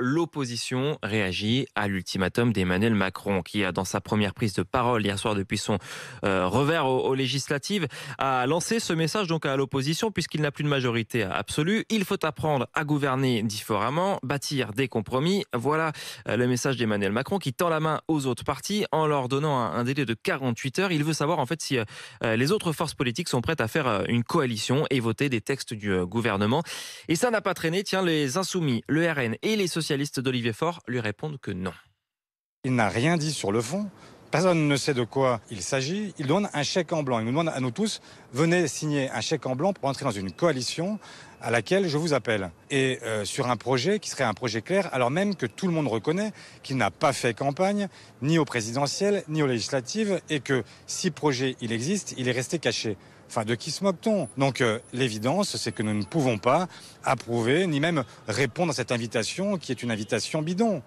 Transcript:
l'opposition réagit à l'ultimatum d'Emmanuel Macron, qui a, dans sa première prise de parole hier soir depuis son euh, revers aux, législatives, a lancé ce message donc à l'opposition, puisqu'il n'a plus de majorité absolue. Il faut apprendre à gouverner différemment, bâtir des compromis. Voilà euh, le message d'Emmanuel Macron, qui tend la main aux autres partis en leur donnant un, délai de 48 heures. Il veut savoir en fait si euh, les autres forces politiques sont prêtes à faire une coalition et voter des textes du gouvernement. Et ça n'a pas traîné. Tiens, les Insoumis, le RN et les sociétés spécialistes d'Olivier Faure lui répondent que non. Il n'a rien dit sur le fond personne ne sait de quoi il s'agit, il donne un chèque en blanc. Il nous demande à nous tous, venez signer un chèque en blanc pour entrer dans une coalition à laquelle je vous appelle. Et euh, sur un projet qui serait un projet clair, alors même que tout le monde reconnaît qu'il n'a pas fait campagne, ni aux présidentielles, ni aux législatives, et que si projet il existe, il est resté caché. Enfin, de qui se moque-t-on Donc euh, l'évidence, c'est que nous ne pouvons pas approuver, ni même répondre à cette invitation qui est une invitation bidon.